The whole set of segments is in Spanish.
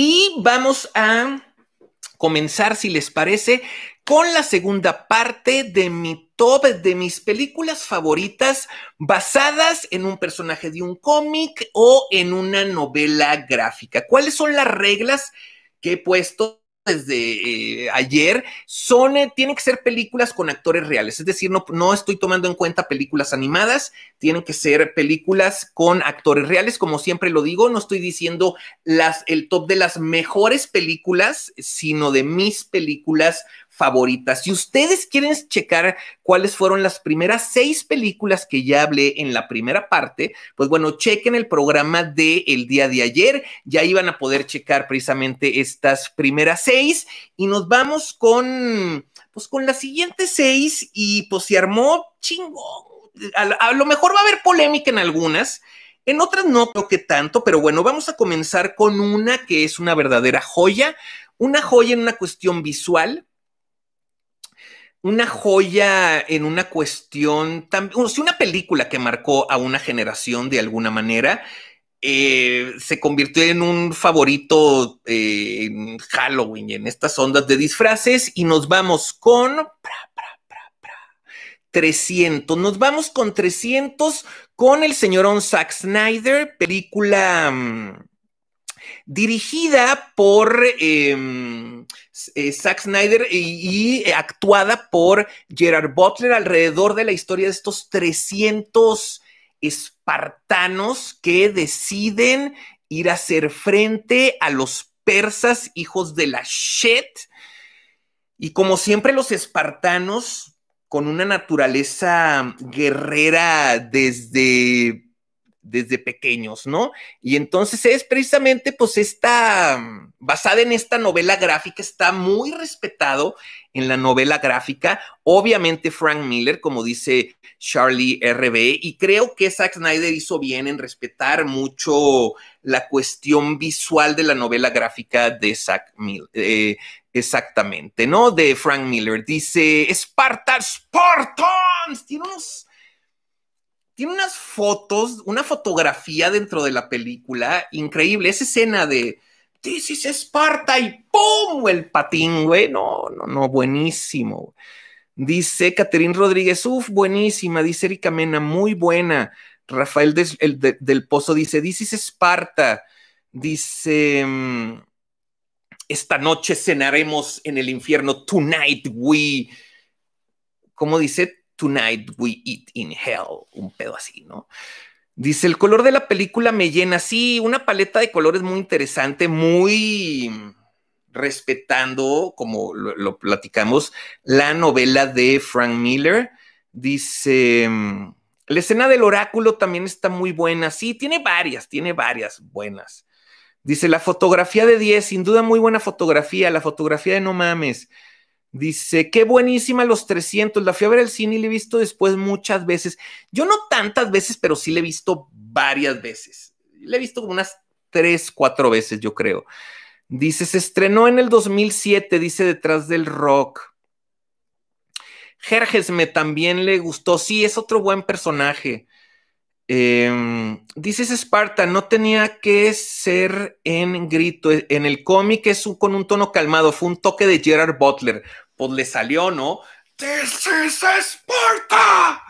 Y vamos a comenzar, si les parece, con la segunda parte de mi top de mis películas favoritas basadas en un personaje de un cómic o en una novela gráfica. ¿Cuáles son las reglas que he puesto desde eh, ayer, son, eh, tienen que ser películas con actores reales, es decir, no, estoy tomando en cuenta películas animadas, tienen que ser películas con actores reales, como siempre lo digo, no estoy diciendo el top de las mejores películas, sino de mis películas favoritas. Si ustedes quieren checar cuáles fueron las primeras seis películas que ya hablé en la primera parte, pues bueno, chequen el programa de el día de ayer. Ya iban a poder checar precisamente estas primeras seis y nos vamos con, pues con las siguientes seis y pues se armó chingo. A, lo mejor va a haber polémica en algunas. En otras no creo que tanto, pero bueno, vamos a comenzar con una que es una verdadera joya, una joya en una cuestión visual, una joya en una cuestión, también una película que marcó a una generación de alguna manera, eh, se convirtió en un favorito eh, en Halloween, en estas ondas de disfraces, y nos vamos con... 300, nos vamos con 300 con el señor Zack Snyder, película mm, dirigida por em, eh, Zack Snyder y, y, eh, actuada por Gerard Butler alrededor de la historia de estos 300 espartanos que deciden ir a hacer frente a los persas, hijos de la shit. Y como siempre los espartanos, con una naturaleza guerrera desde desde pequeños, ¿no? Y entonces es precisamente pues esta, mm, basada en esta novela gráfica, está muy respetado en la novela gráfica, obviamente Frank Miller, como dice Charlie RB, y creo que Zack Snyder hizo bien en respetar mucho la cuestión visual de la novela gráfica de Zack Miller. Eh, exactamente, ¿no? De Frank Miller. Dice ¡Spartans! Spartans. Tiene unos tiene unas fotos, una fotografía dentro de la película increíble. Esa escena de This is Esparta y ¡pum! El patín, güey. No, no, no, buenísimo. Dice Catherine Rodríguez, uff, buenísima. Dice Erika Mena, muy buena. Rafael del Pozo dice, This is Esparta. Dice, mm, esta noche cenaremos en el infierno. Tonight we. ¿Cómo dice? Tonight We Eat in Hell, un pedo así, ¿no? Dice, el color de la película me llena, sí, una paleta de colores muy interesante, muy respetando, como lo, platicamos, la novela de Frank Miller. Dice, mm, la escena del oráculo también está muy buena, sí, tiene varias, tiene varias buenas. Dice, la fotografía de 10, sin duda muy buena fotografía, la fotografía de no mames. Dice, qué buenísima los 300. La fui a ver al cine y la he visto después muchas veces. Yo no tantas veces, pero sí la he visto varias veces. La he visto como unas tres, cuatro veces, yo creo. Dice, se estrenó en el 2007, dice detrás del rock. Jerjes me también le gustó. Sí, es otro buen personaje. Em, dices Esparta, no tenía que ser en grito. En el cómic es con un tono calmado, fue un toque de Gerard Butler pues le salió, ¿no? ¡This is Esparta!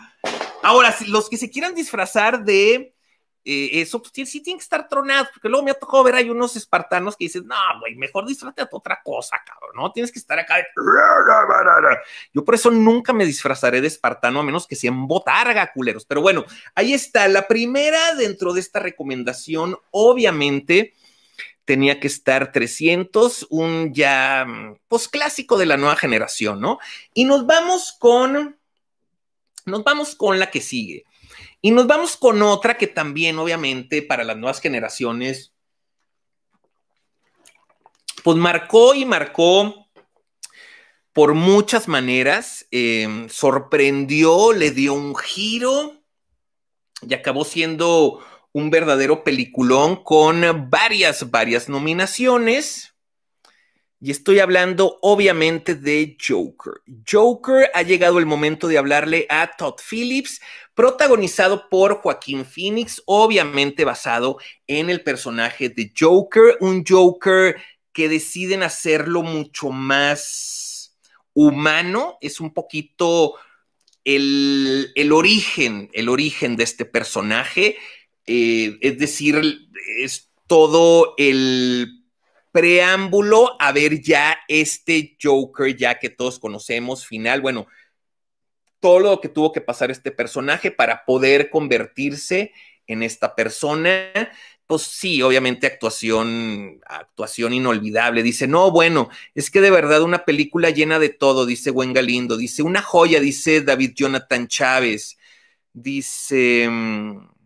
Ahora, los que se quieran disfrazar de eh, eso, pues sí tienen que estar tronados, porque luego me ha tocado ver, hay unos espartanos que dicen, no, güey, mejor disfrute de otra cosa, cabrón, ¿no? Tienes que estar acá. Yo por eso nunca me disfrazaré de espartano, a menos que sea en botarga, culeros. Pero bueno, ahí está, la primera dentro de esta recomendación, obviamente, tenía que estar 300, un ya mm, posclásico pues, de la nueva generación, ¿no? Y nos vamos con nos vamos con la que sigue. Y nos vamos con otra que también obviamente para las nuevas generaciones pues marcó y marcó por muchas maneras, em, sorprendió, le dio un giro y acabó siendo un verdadero peliculón con varias, varias nominaciones. Y estoy hablando obviamente de Joker. Joker ha llegado el momento de hablarle a Todd Phillips, protagonizado por Joaquín Phoenix, obviamente basado en el personaje de Joker, un Joker que deciden hacerlo mucho más humano, es un poquito el, el origen, el origen de este personaje eh, es decir, es todo el preámbulo a ver ya este Joker, ya que todos conocemos, final, bueno, todo lo que tuvo que pasar este personaje para poder convertirse en esta persona. Pues sí, obviamente actuación, actuación inolvidable. Dice, no, bueno, es que de verdad una película llena de todo, dice Gwen Galindo, dice una joya, dice David Jonathan Chávez, dice... Mm,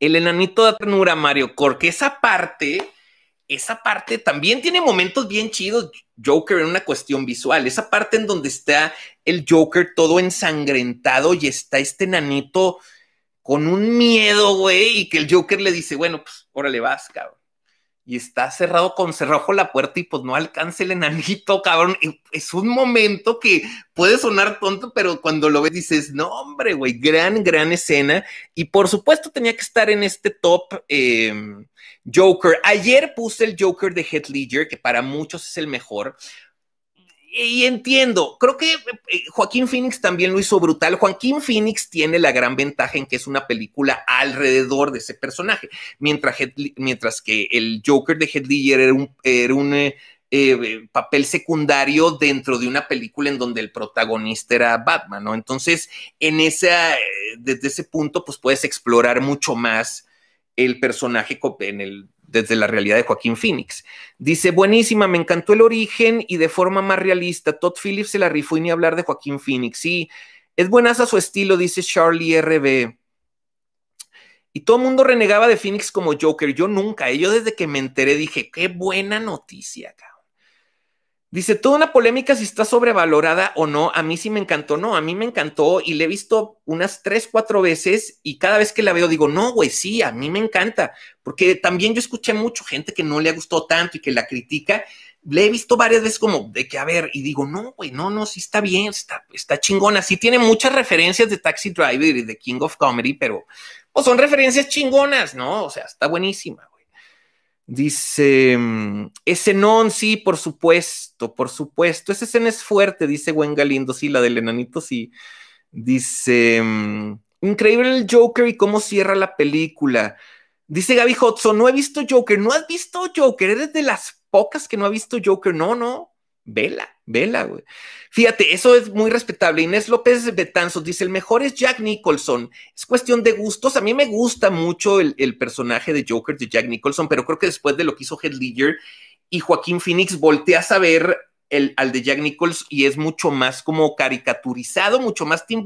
el enanito de ternura, Mario, porque esa parte, esa parte también tiene momentos bien chidos, Joker, en una cuestión visual, esa parte en donde está el Joker todo ensangrentado y está este enanito con un miedo, güey, y que el Joker le dice, bueno, pues, órale vas, cabrón y está cerrado con cerrojo la puerta y pues no alcance el enanito, cabrón. Es un momento que puede sonar tonto, pero cuando lo ves dices, no, hombre, güey, gran, gran escena. Y por supuesto tenía que estar en este top em, Joker. Ayer puse el Joker de Head Ledger, que para muchos es el mejor, y entiendo, creo que eh, Joaquín Phoenix también lo hizo brutal. Joaquín Phoenix tiene la gran ventaja en que es una película alrededor de ese personaje, mientras, mientras que el Joker de Heath Ledger era un, un eh, eh, papel secundario dentro de una película en donde el protagonista era Batman, ¿no? Entonces, en esa, desde ese punto, pues puedes explorar mucho más el personaje en el, desde la realidad de Joaquín Phoenix. Dice, buenísima, me encantó el origen y de forma más realista. Todd Phillips se la rifó ni hablar de Joaquín Phoenix. Sí, es a su estilo, dice Charlie RB. Y todo el mundo renegaba de Phoenix como Joker. Yo nunca. Eh, yo desde que me enteré dije, qué buena noticia, cabrón. Dice, toda una polémica si está sobrevalorada o no. A mí sí me encantó, no, a mí me encantó y le he visto unas tres, cuatro veces y cada vez que la veo digo, no, güey, sí, a mí me encanta. Porque también yo escuché mucho gente que no le gustó tanto y que la critica. Le he visto varias veces como de que, a ver, y digo, no, güey, no, no, sí está bien, está, está chingona. Sí tiene muchas referencias de Taxi Driver y de King of Comedy, pero pues, son referencias chingonas, ¿no? O sea, está buenísima. Dice, mm, ese non, sí, por supuesto, por supuesto. ese escena es fuerte, dice Gwen Galindo, sí, la del enanito, sí. Dice, mm, increíble el Joker y cómo cierra la película. Dice Gaby Hudson, no he visto Joker, no has visto Joker, eres de las pocas que no ha visto Joker, no, no. Vela, vela, güey. Fíjate, eso es muy respetable. Inés López Betanzos dice: el mejor es Jack Nicholson. Es cuestión de gustos. A mí me gusta mucho el, personaje de Joker de Jack Nicholson, pero creo que después de lo que hizo Heath Ledger y Joaquín Phoenix, voltea a saber el, al de Jack Nicholson y es mucho más como caricaturizado, mucho más Tim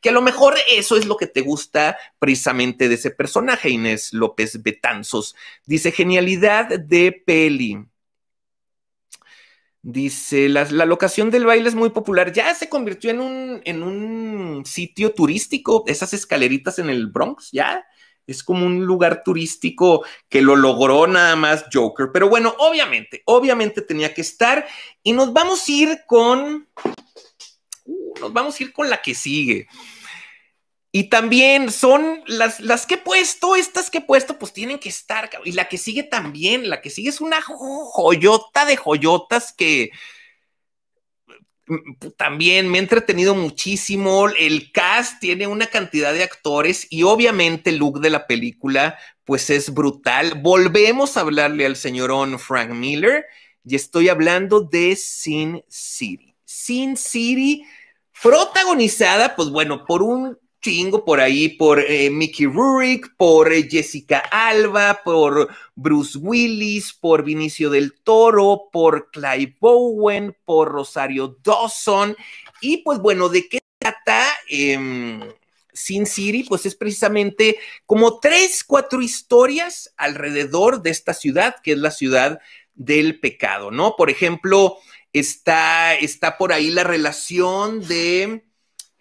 que a lo mejor eso es lo que te gusta precisamente de ese personaje, Inés López Betanzos. Dice, genialidad de peli. Dice, la, la, locación del baile es muy popular. Ya se convirtió en un, en un sitio turístico, esas escaleritas en el Bronx, ya. Es como un lugar turístico que lo logró nada más Joker. Pero bueno, obviamente, obviamente tenía que estar. Y nos vamos a ir con... Uh, nos vamos a ir con la que sigue. Y también son las, las que esto, estas que he puesto, pues tienen que estar, y la que sigue también, la que sigue es una joyota de joyotas que mm, mm, también me ha entretenido muchísimo. El cast tiene una cantidad de actores y obviamente el look de la película, pues es brutal. Volvemos a hablarle al señorón Frank Miller y estoy hablando de Sin City. Sin City, protagonizada, pues bueno, por un chingo por ahí, por eh, Mickey Rurik, por eh, Jessica Alba, por Bruce Willis, por Vinicio del Toro, por Clive Bowen, por Rosario Dawson. Y pues bueno, ¿de qué trata? Em, sin City, pues es precisamente como tres, cuatro historias alrededor de esta ciudad, que es la ciudad del pecado, ¿no? Por ejemplo, está, está por ahí la relación de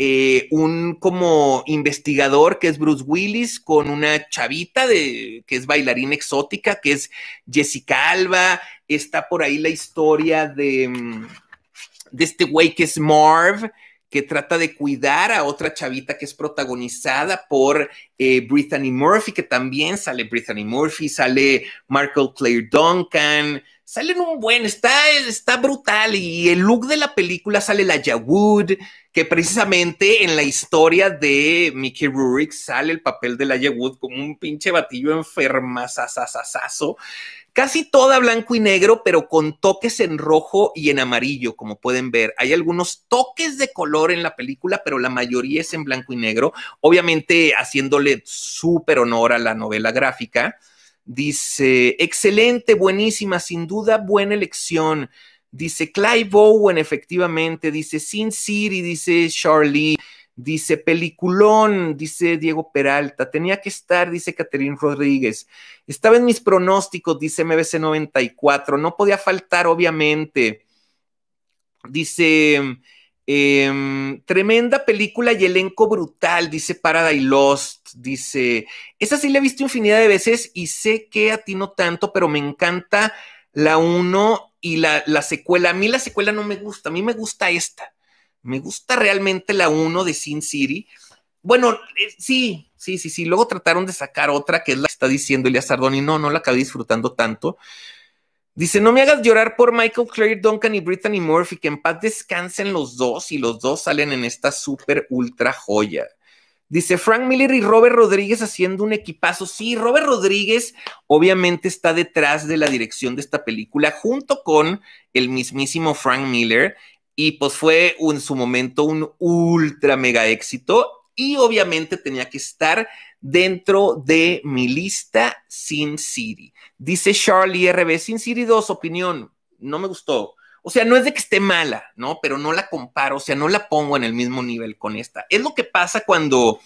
eh, un como investigador que es Bruce Willis con una chavita de, que es bailarina exótica, que es Jessica Alba, está por ahí la historia de, mm, de este güey que es Marv, que trata de cuidar a otra chavita que es protagonizada por eh, Brittany Murphy, que también sale Brittany Murphy, sale Michael Claire Duncan, en un buen, está, está brutal y el look de la película sale la Yawood, que precisamente en la historia de Mickey Rourke sale el papel de la Yawood como un pinche batillo sasasasaso, casi toda blanco y negro, pero con toques en rojo y en amarillo, como pueden ver. Hay algunos toques de color en la película, pero la mayoría es en blanco y negro, obviamente haciéndole súper honor a la novela gráfica. Dice, excelente, buenísima, sin duda, buena elección. Dice Clive Bowen, efectivamente, dice Sin City, dice Charlie. Dice, peliculón, dice Diego Peralta, tenía que estar, dice catherine Rodríguez. Estaba en mis pronósticos, dice MBC 94, no podía faltar, obviamente. Dice, em, tremenda película y elenco brutal, dice Paradise Lost, dice, esa sí la he visto infinidad de veces y sé que a ti no tanto, pero me encanta la 1 y la, la secuela. A mí la secuela no me gusta, a mí me gusta esta. Me gusta realmente la 1 de Sin City. Bueno, eh, sí, sí, sí, sí. Luego trataron de sacar otra que es la que está diciendo Elia Sardoni. No, no la acabé disfrutando tanto. Dice, no me hagas llorar por Michael Claire Duncan y Brittany Murphy, que en paz descansen los dos y los dos salen en esta super ultra joya. Dice Frank Miller y Robert Rodríguez haciendo un equipazo. Sí, Robert Rodríguez obviamente está detrás de la dirección de esta película junto con el mismísimo Frank Miller y pues fue en su momento un ultra mega éxito y obviamente tenía que estar dentro de mi lista Sin City. Dice Charlie RB, Sin City 2, opinión, no me gustó. O sea, no es de que esté mala, ¿no? Pero no la comparo, o sea, no la pongo en el mismo nivel con esta. Es lo que pasa cuando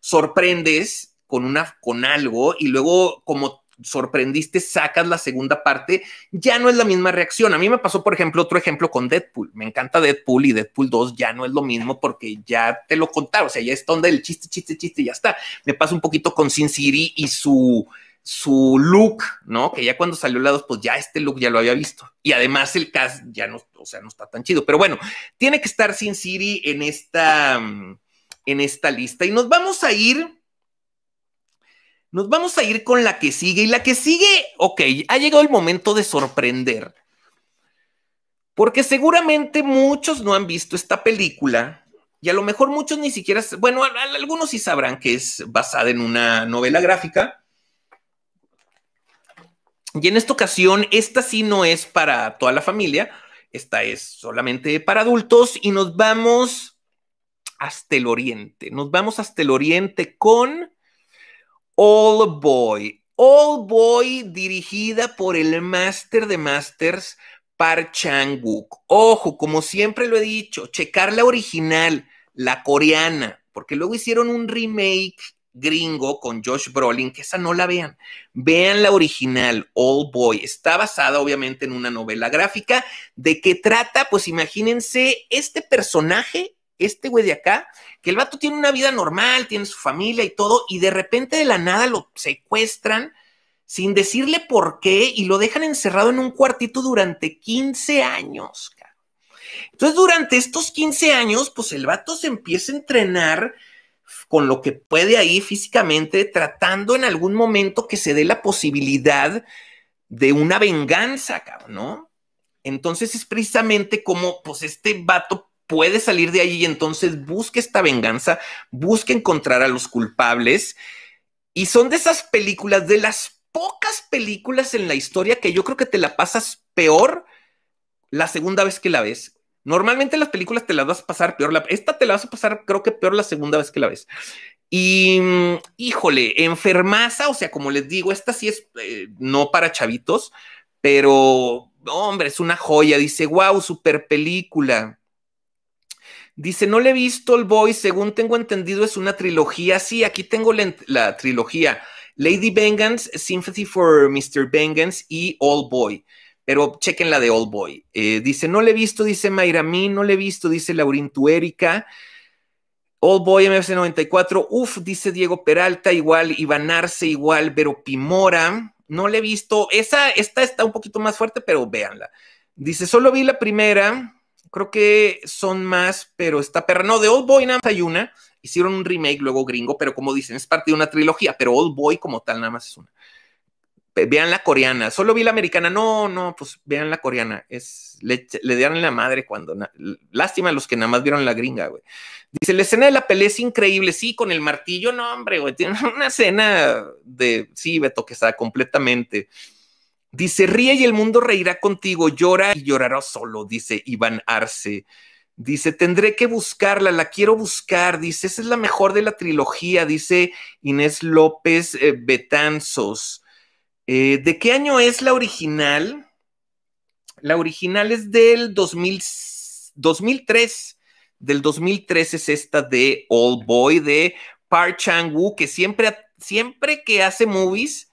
sorprendes con, con algo y luego como sorprendiste, sacas la segunda parte, ya no es la misma reacción. A mí me pasó, por ejemplo, otro ejemplo con Deadpool. Me encanta Deadpool y Deadpool 2 ya no es lo mismo porque ya te lo contaron. O sea, ya es donde el chiste, chiste, chiste, ya está. Me pasa un poquito con Sin City y su su look, ¿no? Que ya cuando salió la 2, pues ya este look ya lo había visto. Y además el cast ya no, o sea, no está tan chido. Pero bueno, tiene que estar Sin City en esta, en esta lista. Y nos vamos a ir nos vamos a ir con la que sigue y la que sigue, ok, ha llegado el momento de sorprender. Porque seguramente muchos no han visto esta película y a lo mejor muchos ni siquiera, bueno, algunos sí sabrán que es basada en una novela gráfica. Y en esta ocasión, esta sí no es para toda la familia, esta es solamente para adultos y nos vamos hasta el oriente. Nos vamos hasta el oriente con All Boy. All Boy dirigida por el Master de Masters Park Chang-wook. Ojo, como siempre lo he dicho, checar la original, la coreana, porque luego hicieron un remake gringo con Josh Brolin, que esa no la vean. Vean la original, All Boy. Está basada obviamente en una novela gráfica. ¿De qué trata? Pues imagínense este personaje este güey de acá, que el vato tiene una vida normal, tiene su familia y todo, y de repente de la nada lo secuestran sin decirle por qué y lo dejan encerrado en un cuartito durante 15 años. Entonces, durante estos 15 años, pues el vato se empieza a entrenar con lo que puede ahí físicamente, tratando en algún momento que se dé la posibilidad de una venganza, ¿no? Entonces es precisamente como, pues este vato puede salir de allí y entonces busque esta venganza, busque encontrar a los culpables. Y son de esas películas, de las pocas películas en la historia que yo creo que te la pasas peor la segunda vez que la ves. Normalmente las películas te las vas a pasar peor. La, esta te la vas a pasar, creo que peor la segunda vez que la ves. Y híjole, enfermaza, o sea, como les digo, esta sí es eh, no para chavitos, pero hombre, es una joya. Dice, wow, super película. Dice, no le he visto el Boy, según tengo entendido es una trilogía. Sí, aquí tengo la, trilogía. Lady Vengeance, Sympathy for Mr. Vengeance y All Boy. Pero chequen la de Old Boy. Eh, dice, no le he visto, dice Mayra Mí, no le he visto, dice Laurín Tuérica. Old Boy MFC94, Uf, dice Diego Peralta, igual, Iván Arce, igual, Pero Pimora. No le he visto, esa, esta está un poquito más fuerte, pero véanla. Dice, solo vi la primera, Creo que son más, pero está perra. No, de Old Boy nada más hay una. Hicieron un remake luego gringo, pero como dicen, es parte de una trilogía, pero Old Boy como tal nada más es una. Vean la coreana, solo vi la americana. No, no, pues vean la coreana. Es, le, dieron la madre cuando. lástima a los que nada más vieron la gringa, güey. Dice: La escena de la pelea es increíble. Sí, con el martillo, no, hombre, güey. Tiene una escena de. Sí, Beto, que completamente. Dice, ríe y el mundo reirá contigo, llora y llorará solo, dice Iván Arce. Dice, tendré que buscarla, la quiero buscar. Dice, esa es la mejor de la trilogía, dice Inés López eh, Betanzos. Eh, ¿De qué año es la original? La original es del 2000, 2003. Del 2003 es esta de Old Boy de Park Chang-wook, que siempre, siempre que hace movies,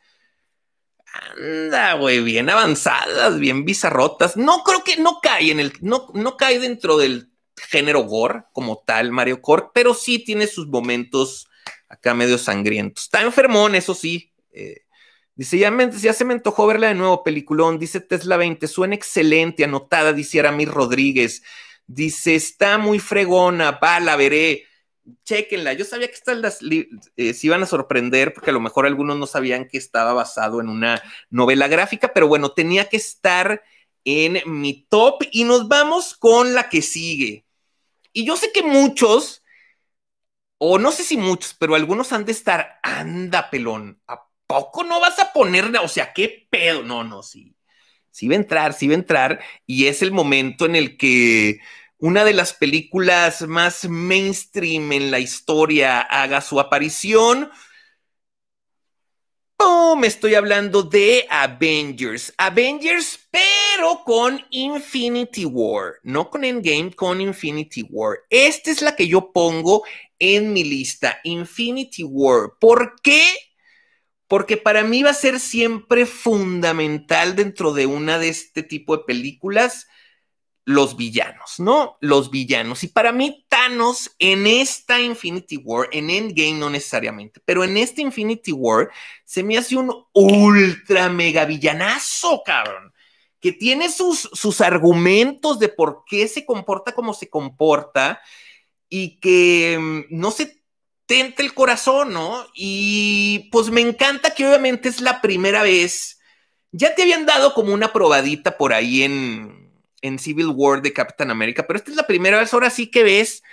anda, güey, bien avanzadas, bien bizarrotas. No creo que no cae en el, no, cae dentro del género gore como tal, Mario Kart, pero sí tiene sus momentos acá medio sangrientos. Está enfermón, eso sí. Eh, dice, ya, ya, se me antojó verla de nuevo, peliculón. Dice Tesla 20, suena excelente, anotada, dice Aramis Rodríguez. Dice, está muy fregona, va, la veré chequenla. Yo sabía que estas las eh, se iban a sorprender porque a lo mejor algunos no sabían que estaba basado en una novela gráfica, pero bueno, tenía que estar en mi top y nos vamos con la que sigue. Y yo sé que muchos, o no sé si muchos, pero algunos han de estar, anda pelón, ¿a poco no vas a ponerla? o sea, qué pedo? No, no, sí, sí va a entrar, sí va a entrar y es el momento en el que una de las películas más mainstream en la historia haga su aparición. me estoy hablando de Avengers. Avengers, pero con Infinity War. No con Endgame, con Infinity War. Esta es la que yo pongo en mi lista. Infinity War. ¿Por qué? Porque para mí va a ser siempre fundamental dentro de una de este tipo de películas los villanos, ¿no? Los villanos. Y para mí, Thanos en esta Infinity War, en Endgame no necesariamente, pero en esta Infinity War se me hace un ultra mega villanazo, cabrón, que tiene sus, sus argumentos de por qué se comporta como se comporta y que mm, no se tenta el corazón, ¿no? Y pues me encanta que obviamente es la primera vez. Ya te habían dado como una probadita por ahí en, en Civil War de Capitán América, pero esta es la primera vez ahora sí que ves,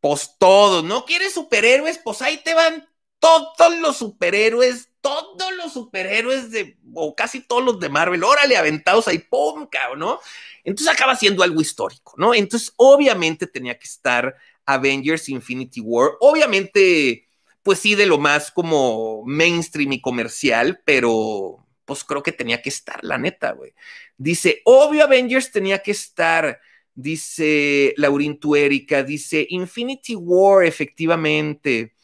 pues todo, ¿no? ¿Quieres superhéroes? Pues ahí te van todos los superhéroes, todos los superhéroes de, o casi todos los de Marvel, órale, aventados ahí, pum, cabrón, ¿no? Entonces acaba siendo algo histórico, ¿no? Entonces obviamente tenía que estar Avengers Infinity War, obviamente, pues sí, de lo más como mainstream y comercial, pero pues creo que tenía que estar, la neta, güey. Dice, obvio Avengers tenía que estar, dice Laurin Tuérica, dice Infinity War, efectivamente.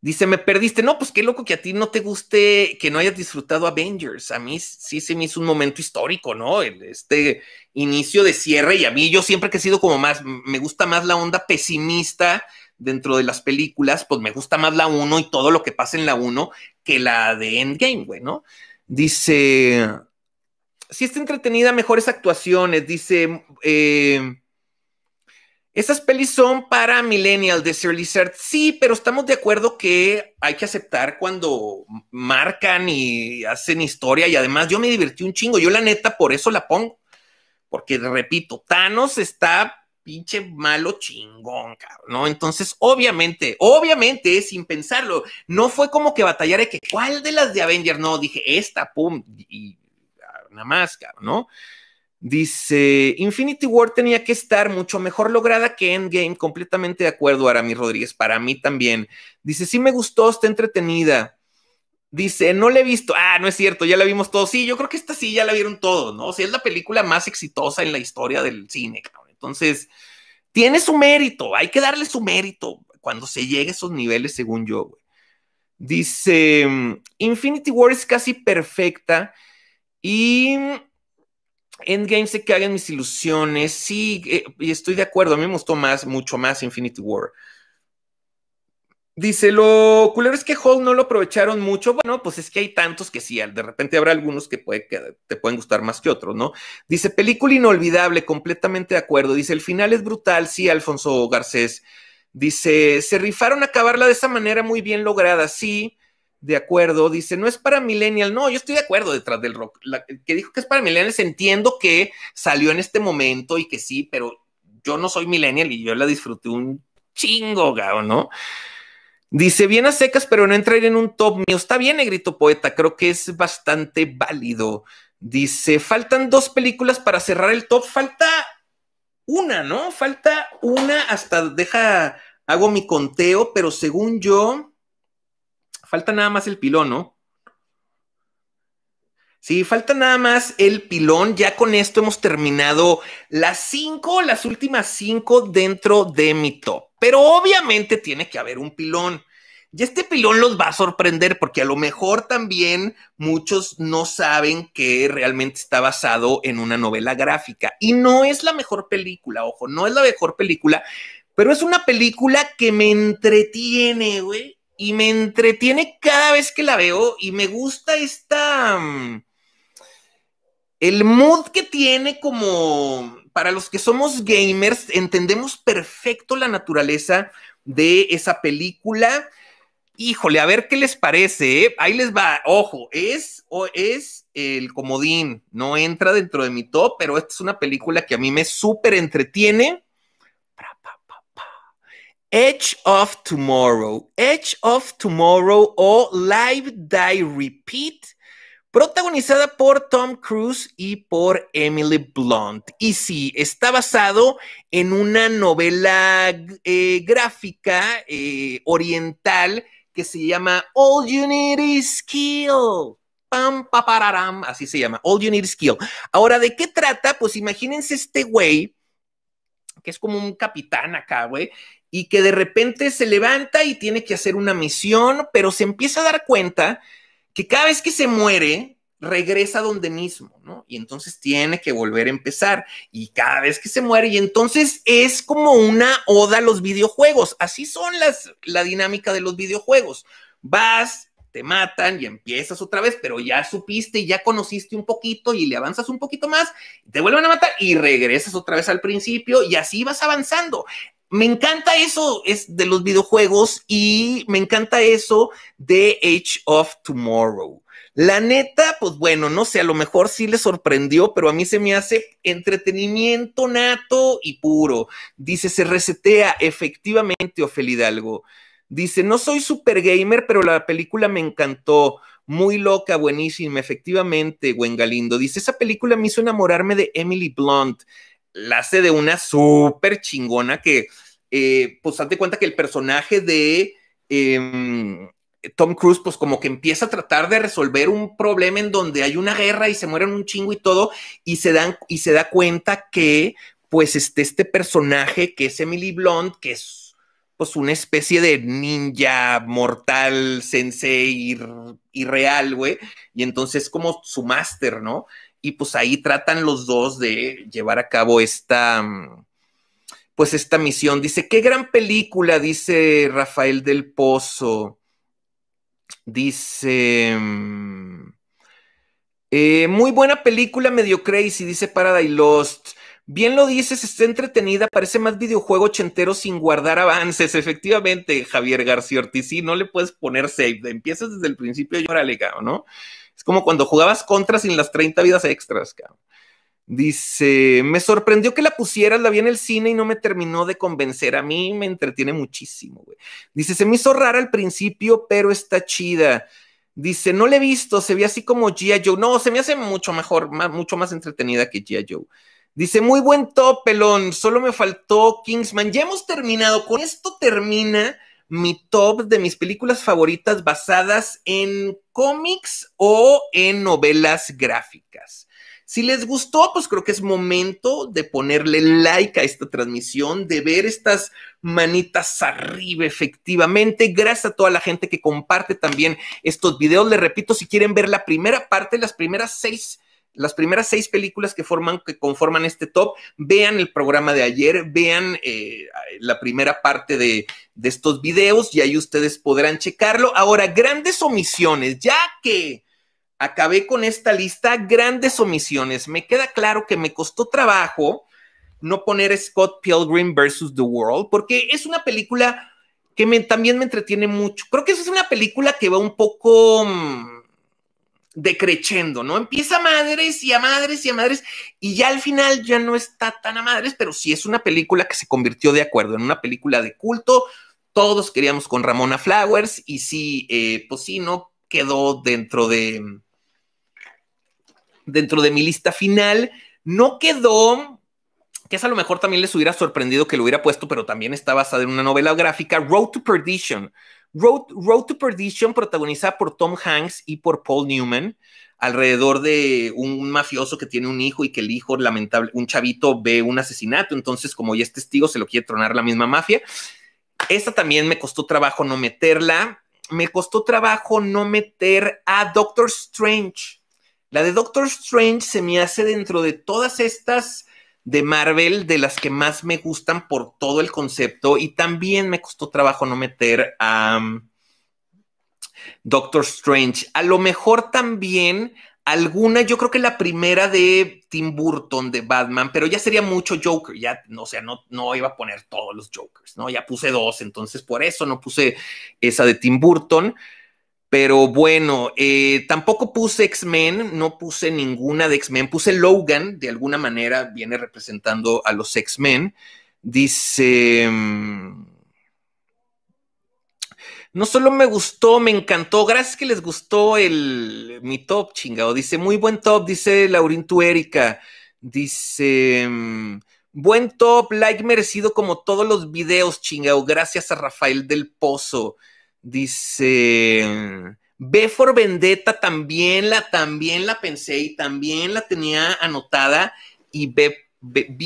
Dice, me perdiste. No, pues qué loco que a ti no te guste, que no hayas disfrutado Avengers. A mí sí se me hizo un momento histórico, ¿no? este inicio de cierre y a mí yo siempre que he sido como más, me gusta más la onda pesimista dentro de las películas, pues me gusta más la 1 y todo lo que pasa en la 1 que la de Endgame, güey, ¿no? Dice, si está entretenida, mejores actuaciones, dice... Eh, esas pelis son para Millennial de Sir Lizard. Sí, pero estamos de acuerdo que hay que aceptar cuando marcan y hacen historia. Y además, yo me divertí un chingo. Yo, la neta, por eso la pongo. Porque repito, Thanos está pinche malo chingón, cabrón, ¿no? Entonces, obviamente, obviamente, sin pensarlo, no fue como que batallara que cuál de las de Avengers, no, dije esta, pum, y, ah, nada más, cabrón, ¿no? Dice, Infinity War tenía que estar mucho mejor lograda que Endgame, completamente de acuerdo, Aramis Rodríguez, para mí también. Dice, sí me gustó, está entretenida. Dice, no la he visto. Ah, no es cierto, ya la vimos todos. Sí, yo creo que esta sí ya la vieron todos, ¿no? O sea, es la película más exitosa en la historia del cine, entonces, tiene su mérito, hay que darle su mérito cuando se llegue a esos niveles, según yo. Dice, mm, Infinity War es casi perfecta y mm, Endgame se que hagan mis ilusiones. Sí, eh, y estoy de acuerdo, a mí me gustó más, mucho más Infinity War. Dice, lo culero es que Hall no lo aprovecharon mucho. Bueno, pues es que hay tantos que sí, de repente habrá algunos que, puede, te pueden gustar más que otros, ¿no? Dice, película inolvidable, completamente de acuerdo. Dice, el final es brutal, sí, Alfonso Garcés. Dice, se rifaron a acabarla de esa manera muy bien lograda, sí, de acuerdo. Dice, no es para millennial, no, yo estoy de acuerdo detrás del rock. que dijo que es para millennials, entiendo que salió en este momento y que sí, pero yo no soy millennial y yo la disfruté un chingo, gao, ¿no? Dice, bien a secas, pero no entrar en un top mío. Está bien, negrito poeta, creo que es bastante válido. Dice, faltan dos películas para cerrar el top. Falta una, ¿no? Falta una hasta, deja, hago mi conteo, pero según yo, falta nada más el pilón, ¿no? Sí, falta nada más el pilón. Ya con esto hemos terminado las cinco, las últimas cinco dentro de mi top. Pero obviamente tiene que haber un pilón. Y este pilón los va a sorprender porque a lo mejor también muchos no saben que realmente está basado en una novela gráfica. Y no es la mejor película, ojo, no es la mejor película, pero es una película que me entretiene, güey. Y me entretiene cada vez que la veo y me gusta esta mm, el mood que tiene como para los que somos gamers, entendemos perfecto la naturaleza de esa película. Híjole, a ver qué les parece. ¿eh? Ahí les va, ojo, es, o es el comodín, no entra dentro de mi top, pero esta es una película que a mí me súper entretiene. Edge of Tomorrow, Edge of Tomorrow o Live Die Repeat protagonizada por Tom Cruise y por Emily Blunt. Y sí, está basado en una novela eh, gráfica eh, oriental que se llama All You Need Is Kill. Pam, Pararam así se llama, All You Need Is Kill. Ahora, ¿de qué trata? Pues imagínense este güey, que es como un capitán acá, güey, y que de repente se levanta y tiene que hacer una misión, pero se empieza a dar cuenta que cada vez que se muere, regresa donde mismo, ¿no? Y entonces tiene que volver a empezar y cada vez que se muere y entonces es como una oda a los videojuegos, así son las la dinámica de los videojuegos. Vas, te matan y empiezas otra vez, pero ya supiste y ya conociste un poquito y le avanzas un poquito más, te vuelven a matar y regresas otra vez al principio y así vas avanzando me encanta eso es de los videojuegos y me encanta eso de Age of Tomorrow. La neta, pues bueno, no sé, a lo mejor sí le sorprendió, pero a mí se me hace entretenimiento nato y puro. Dice, se resetea efectivamente, Ofel Hidalgo. Dice, no soy super gamer, pero la película me encantó. Muy loca, buenísima, efectivamente, buen Galindo. Dice, esa película me hizo enamorarme de Emily Blunt la hace de una súper chingona que, eh, pues, date cuenta que el personaje de em, Tom Cruise, pues, como que empieza a tratar de resolver un problema en donde hay una guerra y se mueren un chingo y todo, y se, dan, y se da cuenta que, pues, este, este personaje que es Emily Blunt, que es pues una especie de ninja mortal, sensei, y irreal, güey. Y entonces como su máster, ¿no? y pues ahí tratan los dos de llevar a cabo esta, mm, pues esta misión. Dice, qué gran película, dice Rafael del Pozo. Dice, mm, eh, muy buena película, medio crazy, dice Paradise Lost. Bien lo dices, está entretenida, parece más videojuego chentero sin guardar avances. Efectivamente, Javier García Ortiz, sí, no le puedes poner save, empiezas desde el principio y ahora órale, ¿no? Es como cuando jugabas contra sin las 30 vidas extras, cabrón. Dice, me sorprendió que la pusieras, la vi en el cine y no me terminó de convencer. A mí me entretiene muchísimo, güey. Dice, se me hizo rara al principio, pero está chida. Dice, no la he visto, se ve así como Gia Joe. No, se me hace mucho mejor, mucho más entretenida que Gia Joe. Dice, muy buen top, pelón, solo me faltó Kingsman. Ya hemos terminado, con esto termina mi top de mis películas favoritas basadas en cómics o en novelas gráficas. Si les gustó, pues creo que es momento de ponerle like a esta transmisión, de ver estas manitas arriba, efectivamente. Gracias a toda la gente que comparte también estos videos. Les repito, si quieren ver la primera parte, las primeras seis las primeras seis películas que forman, que conforman este top, vean el programa de ayer, vean eh, la primera parte de, estos videos y ahí ustedes podrán checarlo. Ahora, grandes omisiones, ya que acabé con esta lista, grandes omisiones. Me queda claro que me costó trabajo no poner Scott Pilgrim versus The World, porque es una película que también me entretiene mucho. Creo que esa es una película que va un poco mm, decreciendo, ¿no? Empieza a madres y a madres y a madres, y ya al final ya no está tan a madres, pero sí es una película que se convirtió de acuerdo en una película de culto. Todos queríamos con Ramona Flowers, y sí, eh, pues sí, no quedó dentro de. dentro de mi lista final. No quedó, que es a lo mejor también les hubiera sorprendido que lo hubiera puesto, pero también está basada en una novela gráfica, Road to Perdition Road, to Perdition, protagonizada por Tom Hanks y por Paul Newman, alrededor de un mafioso que tiene un hijo y que el hijo, lamentable, un chavito ve un asesinato, entonces como ya es testigo, se lo quiere tronar la misma mafia. Esta también me costó trabajo no meterla. Me costó trabajo no meter a Doctor Strange. La de Doctor Strange se me hace dentro de todas estas de Marvel, de las que más me gustan por todo el concepto, y también me costó trabajo no meter a um, Doctor Strange. A lo mejor también alguna, yo creo que la primera de Tim Burton de Batman, pero ya sería mucho Joker, ya, no, o sea, no, no iba a poner todos los Jokers, ¿no? Ya puse dos, entonces por eso no puse esa de Tim Burton. Pero bueno, eh, tampoco puse X-Men, no puse ninguna de X-Men, puse Logan, de alguna manera viene representando a los X-Men. Dice... Mm, no solo me gustó, me encantó. Gracias que les gustó mi top, chingado. Dice, muy buen top, dice Laurín Tuérica. Dice, mm, buen top, like merecido como todos los videos, chingado. Gracias a Rafael del Pozo. Dice, B for Vendetta también la, también la pensé y también la tenía anotada y B,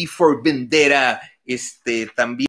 for Vendetta, este, también.